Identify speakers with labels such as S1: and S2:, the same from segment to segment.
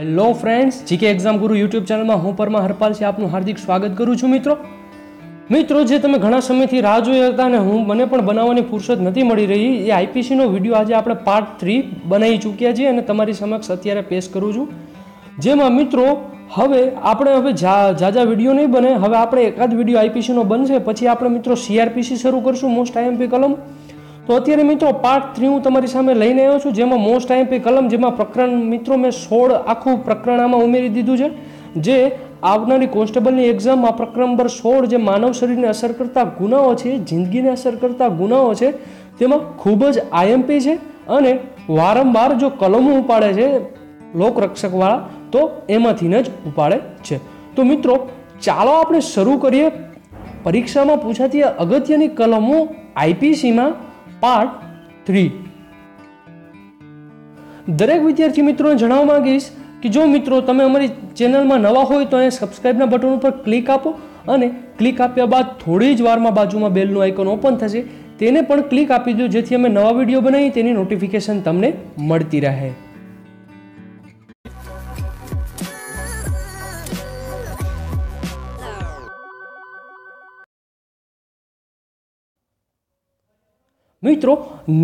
S1: hello friends GK exam Guru YouTube ચેનલમાં હું પરમા હરપાલ છે આપનું હાર્દિક સ્વાગત કરું છું મિત્રો મિત્રો જે તમે ઘણા સમયથી રાહ જોઈ હતા અને હું મને પણ બનાવવાની ફુરસદ નથી મળી રહી એ આઈપીસીનો વિડીયો આજે આપણે પાર્ટ થ્રી બનાવી ચૂક્યા છીએ અને તમારી સમક્ષ અત્યારે પેશ કરું છું જેમાં મિત્રો હવે આપણે હવે જાજા વિડીયો નહીં બને હવે આપણે એકાદ વિડીયો આઈપીસીનો બનશે પછી આપણે મિત્રો સીઆરપીસી શરૂ કરશું મોસ્ટ આઈએમપી કલમ તો અત્યારે મિત્રો પાર્ટ થ્રી હું તમારી સામે લઈને આવ્યો છું જેમાં મોસ્ટ આઈએમપી કલમ જેમાં પ્રકરણ મિત્રો મેં સોળ આખું પ્રકરણ આમાં ઉમેરી દીધું છે જે આવનારી કોન્સ્ટેબલની એક્ઝામ આ પ્રકરણ નંબર સોળ જે માનવ શરીરને અસર કરતા ગુનાઓ છે જિંદગીને અસર કરતા ગુનાઓ છે તેમાં ખૂબ જ આઈએમપી છે અને વારંવાર જો કલમો ઉપાડે છે લોકરક્ષકવાળા તો એમાંથીને જ ઉપાડે છે તો મિત્રો ચાલો આપણે શરૂ કરીએ પરીક્ષામાં પૂછાતી અગત્યની કલમો આઈપીસીમાં પાર્ટ થ્રી દરેક વિદ્યાર્થી મિત્રોને જણાવવા માંગીશ કે જો મિત્રો તમે અમારી ચેનલમાં નવા હોય તો અહીંયા સબસ્ક્રાઈબના બટન ઉપર ક્લિક આપો અને ક્લિક આપ્યા બાદ થોડી જ વારમાં બાજુમાં બેલનું આઇકોન ઓપન થશે તેને પણ ક્લિક આપી દો જેથી અમે નવા વિડીયો બનાવીએ તેની નોટિફિકેશન તમને મળતી રહે મિત્રો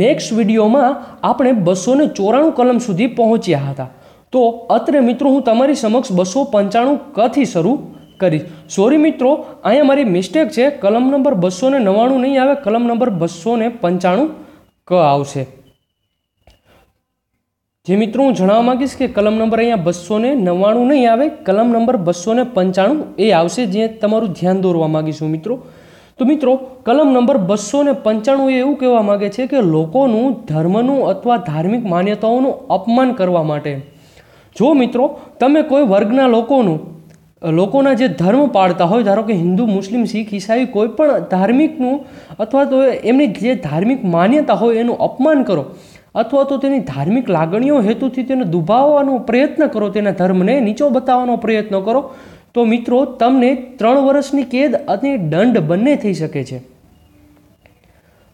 S1: નેક્સ્ટ વિડીયોમાં આપણે બસો ને ચોરાણું કલમ સુધી પહોંચ્યા હતા તો અત્રે મિત્રો હું તમારી સમક્ષ બસો પંચાણું કથી શરૂ કરીશ સોરી મિત્રો અહીંયા મારી મિસ્ટેક છે કલમ નંબર બસો ને નવ્વાણું નહીં આવે કલમ નંબર બસો ને પંચાણું ક આવશે જે મિત્રો હું જણાવવા માગીશ કે કલમ નંબર અહીંયા બસો ને નવ્વાણું નહીં આવે કલમ નંબર બસો ને પંચાણું એ આવશે જે તમારું ધ્યાન દોરવા માગીશું મિત્રો તો મિત્રો કલમ નંબર બસો ને પંચાણું એવું કહેવા માગે છે કે લોકોનું ધર્મનું અથવા ધાર્મિક માન્યતાઓનું અપમાન કરવા માટે જો મિત્રો તમે કોઈ વર્ગના લોકોનું લોકોના જે ધર્મ પાળતા હોય ધારો કે હિન્દુ મુસ્લિમ શીખ ઈસાઈ કોઈ પણ ધાર્મિકનું અથવા તો એમની જે ધાર્મિક માન્યતા હોય એનું અપમાન કરો અથવા તો તેની ધાર્મિક લાગણીઓ હેતુથી તેને દુભાવવાનો પ્રયત્ન કરો તેના ધર્મને નીચો બતાવવાનો પ્રયત્ન કરો તો મિત્રો તમને ત્રણ વર્ષની કેદ અને દંડ બંને થઈ શકે છે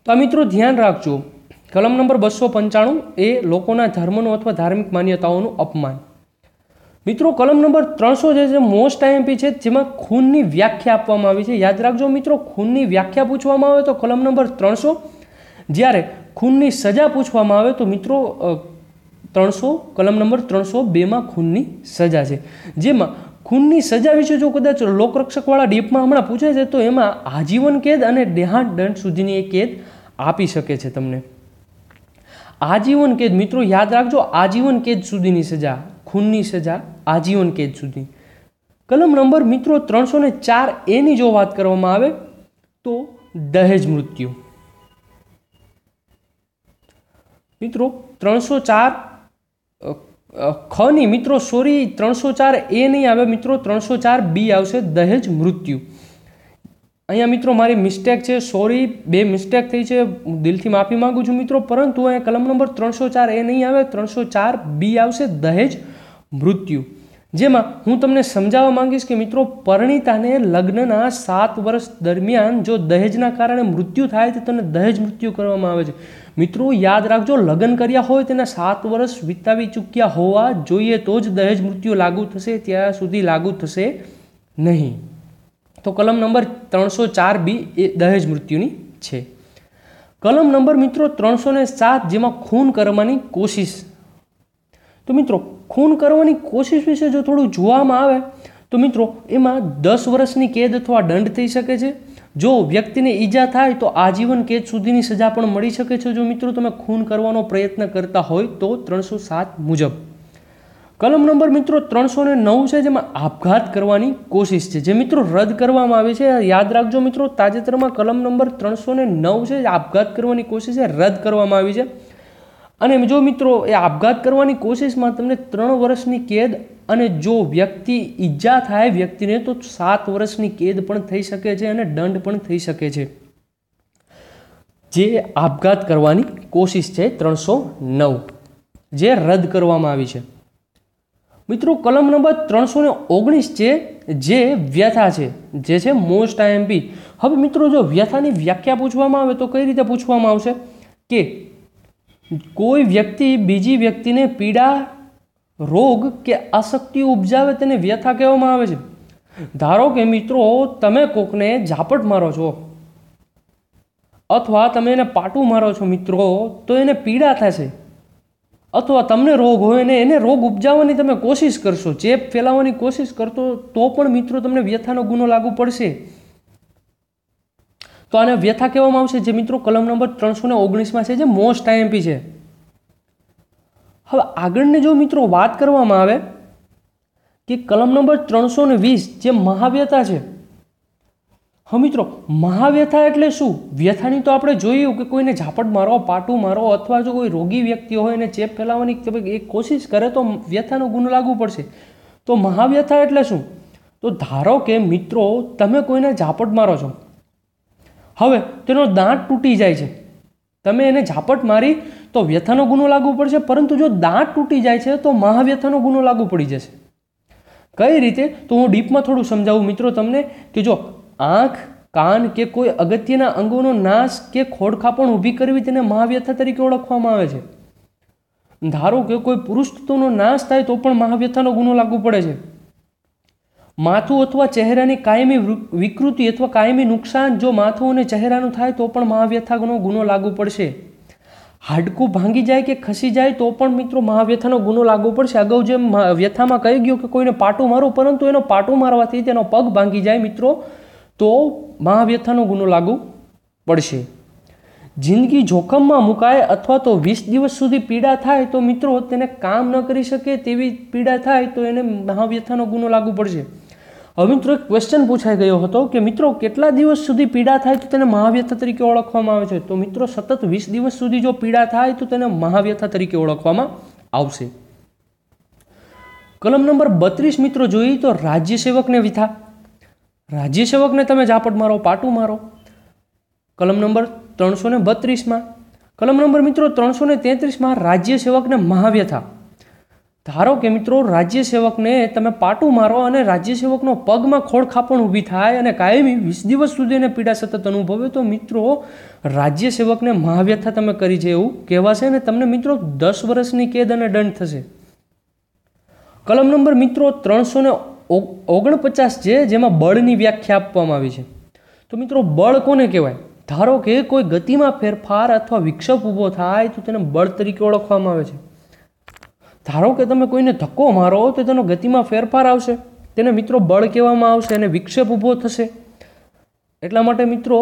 S1: તો આ મિત્રો ધ્યાન રાખજો કલમ નંબર બસો પંચાણું એ લોકોના ધર્મનું અથવા ધાર્મિક માન્યતાઓનું અપમાન મિત્રો કલમ નંબર ત્રણસો જે છે મોસ્ટ આઈએમપી છે જેમાં ખૂનની વ્યાખ્યા આપવામાં આવી છે યાદ રાખજો મિત્રો ખૂનની વ્યાખ્યા પૂછવામાં આવે તો કલમ નંબર ત્રણસો જ્યારે ખૂનની સજા પૂછવામાં આવે તો મિત્રો ત્રણસો કલમ નંબર ત્રણસો બેમાં ખૂનની સજા છે જેમાં ખૂનની સજા વિશે જો કદાચ લોકરક્ષકવાળા ડીપમાં હમણાં પૂછે છે તો એમાં આજીવન કેદ અને દેહાંત દંડ સુધીની એ કેદ આપી શકે છે તમને આજીવન કેદ મિત્રો યાદ રાખજો આજીવન કેદ સુધીની સજા ખૂનની સજા આજીવન કેદ સુધી કલમ નંબર મિત્રો ત્રણસો ને ચાર એની જો વાત કરવામાં આવે તો દહેજ મૃત્યુ મિત્રો ત્રણસો ચાર ખ ની મિત્રો સોરી ત્રણસો ચાર એ નહીં આવે મિત્રો ત્રણસો ચાર બી આવશે દહેજ મૃત્યુ અહીંયા મિત્રો મારી મિસ્ટેક છે સોરી બે મિસ્ટેક થઈ છે દિલથી માફી માગું છું મિત્રો પરંતુ અહીંયા કલમ નંબર ત્રણસો ચાર એ નહીં આવે ત્રણસો ચાર બી આવશે દહેજ મૃત્યુ જેમાં હું તમને સમજાવવા માંગીશ કે મિત્રો પરણિતાને લગ્નના સાત વર્ષ દરમિયાન જો દહેજના કારણે મૃત્યુ થાય તો તેને દહેજ મૃત્યુ કરવામાં આવે છે મિત્રો યાદ રાખજો લગ્ન કર્યા હોય તેના સાત વર્ષ વિતાવી ચૂક્યા હોવા જોઈએ તો જ દહેજ મૃત્યુ લાગુ થશે ત્યાં સુધી લાગુ થશે નહીં તો કલમ નંબર ત્રણસો ચાર બી એ દહેજ મૃત્યુની છે કલમ નંબર મિત્રો ત્રણસો ને સાત જેમાં ખૂન કરવાની કોશિશ તો મિત્રો ખૂન કરવાની કોશિશ વિશે જો થોડું જોવામાં આવે તો મિત્રો એમાં દસ વર્ષની કેદ અથવા દંડ થઈ શકે છે જો વ્યક્તિને ઈજા થાય તો આજીવન કેદ સુધીની સજા પણ મળી શકે છે જો મિત્રો તમે ખૂન કરવાનો પ્રયત્ન કરતા હોય તો ત્રણસો સાત મુજબ કલમ નંબર મિત્રો ત્રણસો ને નવ છે જેમાં આપઘાત કરવાની કોશિશ છે જે મિત્રો રદ કરવામાં આવી છે યાદ રાખજો મિત્રો તાજેતરમાં કલમ નંબર ત્રણસો ને નવ છે આપઘાત કરવાની કોશિશ રદ કરવામાં આવી છે અને જો મિત્રો એ આપઘાત કરવાની કોશિશમાં તમને ત્રણ વર્ષની કેદ અને જો વ્યક્તિ ઈજા થાય વ્યક્તિને તો સાત વર્ષની કેદ પણ થઈ શકે છે અને દંડ પણ થઈ શકે છે જે આપઘાત કરવાની કોશિશ છે ત્રણસો નવ જે રદ કરવામાં આવી છે મિત્રો કલમ નંબર ત્રણસો ને ઓગણીસ છે જે વ્યથા છે જે છે મોસ્ટ આઈએમપી હવે મિત્રો જો વ્યથાની વ્યાખ્યા પૂછવામાં આવે તો કઈ રીતે પૂછવામાં આવશે કે કોઈ વ્યક્તિ બીજી વ્યક્તિને પીડા રોગ કે આશક્તિ ઉપજાવે તેને વ્યથા કહેવામાં આવે છે ધારો કે મિત્રો તમે કોકને ઝાપટ મારો છો અથવા તમે એને પાટું મારો છો મિત્રો તો એને પીડા થશે અથવા તમને રોગ હોય ને એને રોગ ઉપજાવવાની તમે કોશિશ કરશો ચેપ ફેલાવવાની કોશિશ કરશો તો પણ મિત્રો તમને વ્યથાનો ગુનો લાગુ પડશે તો આને વ્યથા કહેવામાં આવશે જે મિત્રો કલમ નંબર ત્રણસો ને ઓગણીસમાં છે જે મોસ્ટ આઈએમપી છે હવે આગળની જો મિત્રો વાત કરવામાં આવે કે કલમ નંબર ત્રણસો ને વીસ જે મહાવ્યથા છે હા મિત્રો મહાવ્યથા એટલે શું વ્યથાની તો આપણે જોયું કે કોઈને ઝાપટ મારો પાટું મારો અથવા જો કોઈ રોગી વ્યક્તિ હોય એને ચેપ ફેલાવવાની કે ભાઈ કોશિશ કરે તો વ્યથાનો ગુનો લાગુ પડશે તો મહાવ્યથા એટલે શું તો ધારો કે મિત્રો તમે કોઈને ઝાપટ મારો છો હવે તેનો દાંત તૂટી જાય છે તમે એને ઝાપટ મારી તો વ્યથાનો ગુનો લાગુ પડશે પરંતુ જો દાંત તૂટી જાય છે તો મહાવ્યથાનો ગુનો લાગુ પડી જશે કઈ રીતે તો હું ડીપમાં થોડું સમજાવું મિત્રો તમને કે જો આંખ કાન કે કોઈ અગત્યના અંગોનો નાશ કે ખોડખાપણ ઊભી કરવી તેને મહાવ્યથા તરીકે ઓળખવામાં આવે છે ધારો કે કોઈ પુરુષ પુરુષત્વનો નાશ થાય તો પણ મહાવ્યથાનો ગુનો લાગુ પડે છે માથું અથવા ચહેરાની કાયમી વિકૃતિ અથવા કાયમી નુકસાન જો માથું અને ચહેરાનું થાય તો પણ મહાવ્યથાનો ગુનો લાગુ પડશે હાડકું ભાંગી જાય કે ખસી જાય તો પણ મિત્રો મહાવ્યથાનો ગુનો લાગુ પડશે અગાઉ જેમ વ્યથામાં કહી ગયું કે કોઈને પાટું મારો પરંતુ એનો પાટું મારવાથી તેનો પગ ભાંગી જાય મિત્રો તો મહાવ્યથાનો ગુનો લાગુ પડશે જિંદગી જોખમમાં મુકાય અથવા તો વીસ દિવસ સુધી પીડા થાય તો મિત્રો તેને કામ ન કરી શકે તેવી પીડા થાય તો એને મહાવ્યથાનો ગુનો લાગુ પડશે હવે મિત્રો એક ક્વેશ્ચન પૂછાઈ ગયો હતો કે મિત્રો કેટલા દિવસ સુધી પીડા થાય તો તેને મહાવ્યથા તરીકે ઓળખવામાં આવે છે તો મિત્રો સતત વીસ દિવસ સુધી જો પીડા થાય તો તેને મહાવ્યથા તરીકે ઓળખવામાં આવશે કલમ નંબર બત્રીસ મિત્રો જોઈએ તો રાજ્યસેવકને વિથા રાજ્યસેવકને તમે ઝાપટ મારો પાટું મારો કલમ નંબર ત્રણસો ને બત્રીસમાં કલમ નંબર મિત્રો ત્રણસો ને તેત્રીસમાં રાજ્યસેવકને મહાવ્યથા ધારો કે મિત્રો રાજ્ય સેવકને તમે પાટું મારો અને રાજ્ય સેવકનો પગમાં ખોળખાપણ ઊભી થાય અને કાયમી વીસ દિવસ સુધી એને પીડા સતત અનુભવે તો મિત્રો રાજ્ય સેવકને મહાવ્યથા તમે કરી છે એવું કહેવાશે અને તમને મિત્રો દસ વર્ષની કેદ અને દંડ થશે કલમ નંબર મિત્રો ત્રણસો ને ઓગણપચાસ છે જેમાં બળની વ્યાખ્યા આપવામાં આવી છે તો મિત્રો બળ કોને કહેવાય ધારો કે કોઈ ગતિમાં ફેરફાર અથવા વિક્ષેપ ઊભો થાય તો તેને બળ તરીકે ઓળખવામાં આવે છે ધારો કે તમે કોઈને ધક્કો મારો તો તેનો ગતિમાં ફેરફાર આવશે તેને મિત્રો બળ કહેવામાં આવશે અને વિક્ષેપ ઊભો થશે એટલા માટે મિત્રો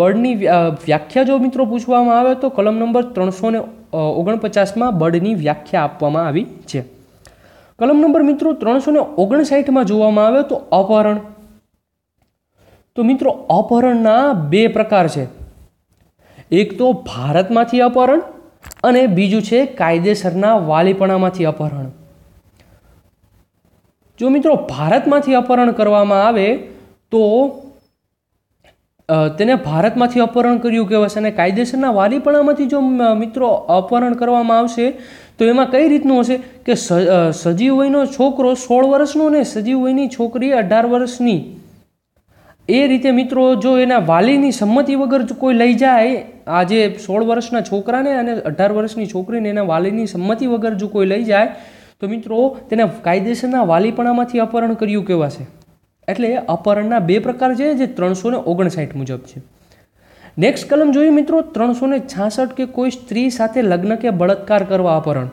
S1: બળની વ્યાખ્યા જો મિત્રો પૂછવામાં આવે તો કલમ નંબર ત્રણસો ને ઓગણપચાસમાં બળની વ્યાખ્યા આપવામાં આવી છે કલમ નંબર મિત્રો ત્રણસો ને ઓગણસાઠમાં જોવામાં આવે તો અપહરણ તો મિત્રો અપહરણના બે પ્રકાર છે એક તો ભારતમાંથી અપહરણ અને બીજું છે કાયદેસરના વાલીપણામાંથી અપહરણ જો મિત્રો ભારતમાંથી અપહરણ કરવામાં આવે તો તેને ભારતમાંથી અપહરણ કર્યું કહેવાશે અને કાયદેસરના વાલીપણામાંથી જો મિત્રો અપહરણ કરવામાં આવશે તો એમાં કઈ રીતનું હશે કે સજીવ વયનો છોકરો સોળ વર્ષનો ને સજીવ વયની છોકરી અઢાર વર્ષની એ રીતે મિત્રો જો એના વાલીની સંમતિ વગર જો કોઈ લઈ જાય આજે સોળ વર્ષના છોકરાને અને અઢાર વર્ષની છોકરીને એના વાલીની સંમતિ વગર જો કોઈ લઈ જાય તો મિત્રો તેના કાયદેસરના વાલીપણામાંથી અપહરણ કર્યું કહેવાશે એટલે અપહરણના બે પ્રકાર છે જે ત્રણસો ને ઓગણસાઠ મુજબ છે નેક્સ્ટ કલમ જોઈએ મિત્રો ત્રણસો ને છાસઠ કે કોઈ સ્ત્રી સાથે લગ્ન કે બળાત્કાર કરવા અપહરણ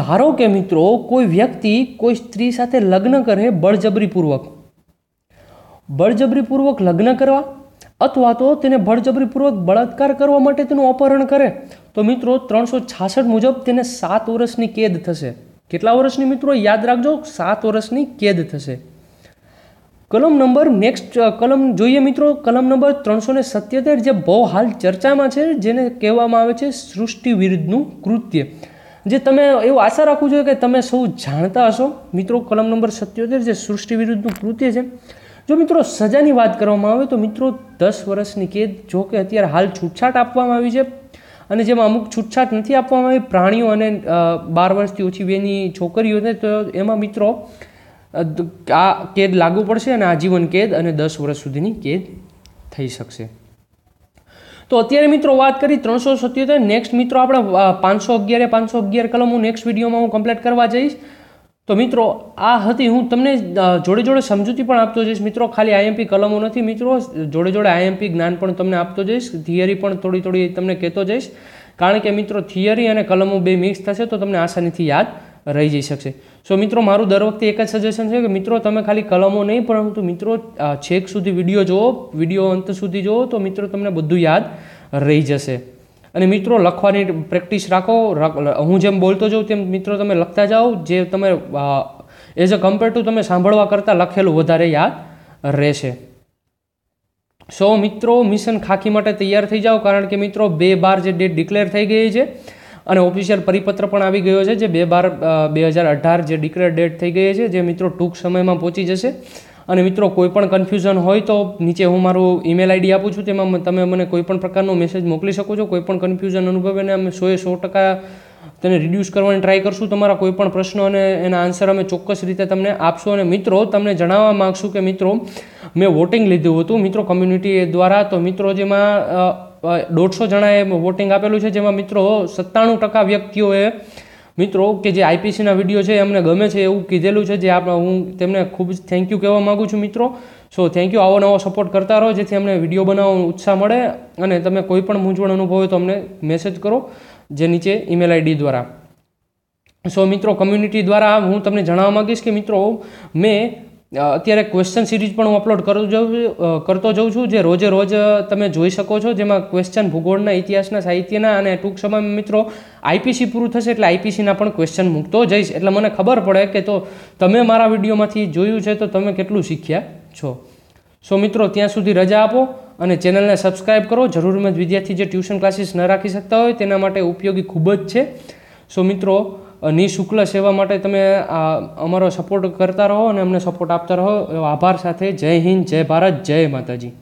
S1: ધારો કે મિત્રો કોઈ વ્યક્તિ કોઈ સ્ત્રી સાથે લગ્ન કરે બળજબરીપૂર્વક બળજબરીપૂર્વક લગ્ન કરવા અથવા તો તેને બળજબરીપૂર્વક બળાત્કાર કરવા માટે તેનું અપહરણ કરે તો મિત્રો ત્રણસો છાસઠ મુજબ તેને સાત વર્ષની કેદ થશે કેટલા વર્ષની મિત્રો યાદ રાખજો સાત વર્ષની કેદ થશે કલમ નંબર નેક્સ્ટ કલમ જોઈએ મિત્રો કલમ નંબર ત્રણસો ને સત્યોતેર જે બહુ હાલ ચર્ચામાં છે જેને કહેવામાં આવે છે સૃષ્ટિ વિરુદ્ધનું કૃત્ય જે તમે એવું આશા રાખવું જોઈએ કે તમે સૌ જાણતા હશો મિત્રો કલમ નંબર સત્યોતેર જે સૃષ્ટિ વિરુદ્ધનું કૃત્ય છે જો મિત્રો સજાની વાત કરવામાં આવે તો મિત્રો દસ વર્ષની કેદ જો કે અત્યારે હાલ છૂટછાટ આપવામાં આવી છે અને જેમાં અમુક છૂટછાટ નથી આપવામાં આવી પ્રાણીઓ અને બાર વર્ષથી ઓછી બેની છોકરીઓને તો એમાં મિત્રો આ કેદ લાગુ પડશે અને આજીવન કેદ અને દસ વર્ષ સુધીની કેદ થઈ શકશે તો અત્યારે મિત્રો વાત કરી ત્રણસો સત્યોતેર નેક્સ્ટ મિત્રો આપણે પાંચસો અગિયાર પાંચસો અગિયાર કલમ હું નેક્સ્ટ વિડીયોમાં હું કમ્પ્લીટ કરવા જઈશ તો મિત્રો આ હતી હું તમને જોડે જોડે સમજૂતી પણ આપતો જઈશ મિત્રો ખાલી આઈએમપી કલમો નથી મિત્રો જોડે જોડે આઈએમપી જ્ઞાન પણ તમને આપતો જઈશ થિયરી પણ થોડી થોડી તમને કહેતો જઈશ કારણ કે મિત્રો થિયરી અને કલમો બે મિક્સ થશે તો તમને આસાનીથી યાદ રહી જઈ શકશે સો મિત્રો મારું દર વખતે એક જ સજેશન છે કે મિત્રો તમે ખાલી કલમો નહીં પરંતુ મિત્રો છેક સુધી વિડીયો જુઓ વિડીયો અંત સુધી જુઓ તો મિત્રો તમને બધું યાદ રહી જશે અને મિત્રો લખવાની પ્રેક્ટિસ રાખો હું જેમ બોલતો જાઉં તેમ મિત્રો તમે લખતા જાઓ જે તમે એઝ અ કમ્પેર ટુ તમે સાંભળવા કરતાં લખેલું વધારે યાદ રહેશે સો મિત્રો મિશન ખાખી માટે તૈયાર થઈ જાઓ કારણ કે મિત્રો બે બાર જે ડેટ ડિક્લેર થઈ ગઈ છે અને ઓફિશિયલ પરિપત્ર પણ આવી ગયો છે જે બે બાર બે હજાર અઢાર જે ડિક્લેર ડેટ થઈ ગઈ છે જે મિત્રો ટૂંક સમયમાં પહોંચી જશે અને મિત્રો કોઈ પણ કન્ફ્યુઝન હોય તો નીચે હું મારું ઈમેલ આઈડી આપું છું તેમાં તમે મને કોઈ પણ પ્રકારનો મેસેજ મોકલી શકો છો કોઈ પણ કન્ફ્યુઝન અનુભવે અમે સોએ સો ટકા તેને રિડ્યુસ કરવાની ટ્રાય કરશું તમારા કોઈ પણ પ્રશ્નો અને એના આન્સર અમે ચોક્કસ રીતે તમને આપશું અને મિત્રો તમને જણાવવા માગશું કે મિત્રો મેં વોટિંગ લીધું હતું મિત્રો કમ્યુનિટી દ્વારા તો મિત્રો જેમાં દોઢસો જણાએ વોટિંગ આપેલું છે જેમાં મિત્રો સત્તાણું ટકા વ્યક્તિઓએ મિત્રો કે જે આઈપીસીના વિડીયો છે એમને ગમે છે એવું કીધેલું છે જે આપણે હું તેમને ખૂબ જ થેન્ક યુ કહેવા માગું છું મિત્રો સો થેન્ક યુ આવો નવો સપોર્ટ કરતા રહો જેથી અમને વિડીયો બનાવવાનો ઉત્સાહ મળે અને તમે કોઈ પણ મૂંઝવણ અનુભવે તો અમને મેસેજ કરો જે નીચે ઈમેલ આઈડી દ્વારા સો મિત્રો કમ્યુનિટી દ્વારા હું તમને જણાવવા માગીશ કે મિત્રો મેં અત્યારે ક્વેશ્ચન સિરીઝ પણ હું અપલોડ કરું જાઉં કરતો જઉં છું જે રોજે રોજ તમે જોઈ શકો છો જેમાં ક્વેશ્ચન ભૂગોળના ઇતિહાસના સાહિત્યના અને ટૂંક સમયમાં મિત્રો આઈપીસી પૂરું થશે એટલે આઈપીસીના પણ ક્વેશ્ચન મૂકતો જઈશ એટલે મને ખબર પડે કે તો તમે મારા વિડીયોમાંથી જોયું છે તો તમે કેટલું શીખ્યા છો સો મિત્રો ત્યાં સુધી રજા આપો અને ચેનલને સબસ્ક્રાઇબ કરો જરૂરમંદ વિદ્યાર્થી જે ટ્યુશન ક્લાસીસ ન રાખી શકતા હોય તેના માટે ઉપયોગી ખૂબ જ છે સો મિત્રો નિઃશુલ્ક સેવા માટે તમે અમારો સપોર્ટ કરતા રહો અને અમને સપોર્ટ આપતા રહો એવો આભાર સાથે જય હિન્દ જય ભારત જય માતાજી